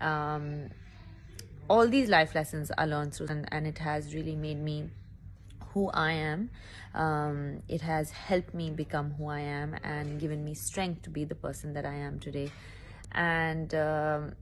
um, all these life lessons are learned through and, and it has really made me who I am. Um, it has helped me become who I am and given me strength to be the person that I am today. And um,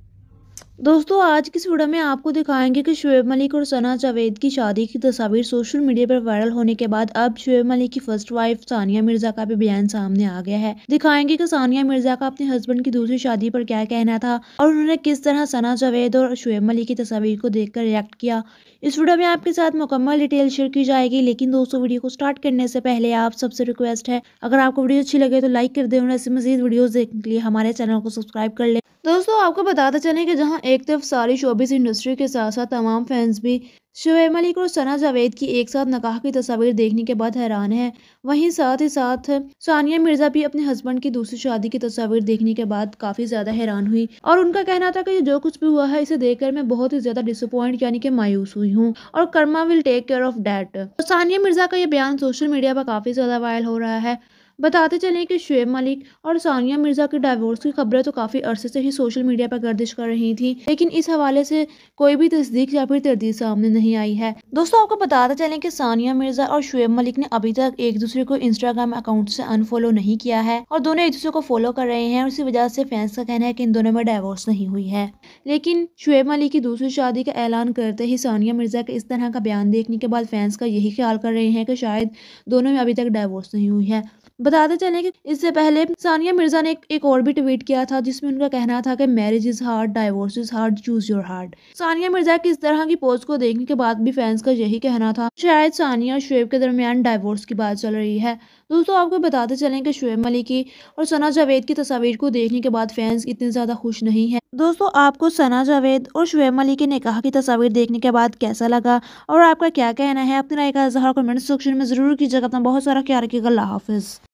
दोस्तों आज की इस video में आपको दिखाएंगे कि शुएब मलिक और सना जावेद की शादी की तस्वीर सोशल मीडिया पर वायरल होने के बाद अब शुएब मलिक की फर्स्ट वाइफ सानिया मिर्जा का भी बयान सामने आ गया है दिखाएंगे कि सानिया मिर्जा का अपने हस्बैंड की दूसरी शादी पर क्या कहना था और उन्होंने किस तरह सना जावेद और शुएब मलिक की तस्वीर को देख रिएक्ट किया इस वीडियो में आपके साथ मुकम्मल डिटेल शेयर की जाएगी लेकिन दोस्तों वीडियो को स्टार्ट करने से पहले आप सबसे रिक्वेस्ट है अगर आपको वीडियो अच्छी लगे तो लाइक कर दे और ऐसी मजीद वीडियो देखने के लिए हमारे चैनल को सब्सक्राइब कर ले दोस्तों आपको बताते चले कि जहाँ एक तरफ सारी शोबिस इंडस्ट्री के साथ साथ तमाम फैंस भी शुएब मलिक और सना जावेद की एक साथ नकाह की तस्वीर देखने के बाद हैरान है वहीं साथ ही साथ सानिया मिर्जा भी अपने हस्बैंड की दूसरी शादी की तस्वीर देखने के बाद काफ़ी ज़्यादा हैरान हुई और उनका कहना था कि जो कुछ भी हुआ है इसे देखकर मैं बहुत ही ज़्यादा डिसअपॉइंट यानी कि मायूस हुई हूँ और karma will take care of that Sania Mirza का यह बयान सोशल मीडिया पर काफ़ी ज़्यादा वायरल हो रहा है बताते चलें कि शुएब मलिक और सानिया मिर्ज़ा के डाइवोर्स की खबरें तो काफ़ी अरसे से ही सोशल मीडिया पर गर्दिश कर रही थी लेकिन इस हवाले से कोई भी तस्दीक या फिर तरदीद सामने नहीं आई है दोस्तों आपको बताते चलें कि सानिया मिर्ज़ा और शुएब मलिक ने अभी तक एक दूसरे को इंस्टाग्राम अकाउंट से अनफॉलो नहीं किया है और दोनों एक दूसरे को फॉलो कर रहे हैं और इसी वजह से फैंस का कहना है कि इन दोनों में डाइवोर्स नहीं हुई है लेकिन शुएब मलिक की दूसरी शादी का ऐलान करते ही सानिया मिर्ज़ा के इस तरह का बयान देखने के बाद फैंस का यही ख्याल कर रहे हैं कि शायद दोनों में अभी तक डाइवोर्स नहीं हुई है बताते चले कि इससे पहले सानिया मिर्जा ने एक, एक और भी ट्वीट किया था जिसमें उनका कहना था कि marriage is hard divorce is hard choose your heart Sania Mirza की इस तरह की पोस्ट को देखने के बाद भी फैंस का यही कहना था शायद सानिया और शुएब के दरमियान डाइवोर्स की बात चल रही है दोस्तों आपको बताते चले कि शुएब मलिक की और सना जावेद की तस्वीर को देखने के बाद फैंस इतने ज़्यादा खुश नहीं है दोस्तों आपको सना जावेद और शुएब मलिक ने कहा की तस्वीर देखने के बाद कैसा लगा और आपका क्या कहना है अपनी राय का इजहार कमेंट सेक्शन में ज़रूर कीजिएगा अपना बहुत सारा ख्याल रखिएगा हाफिज़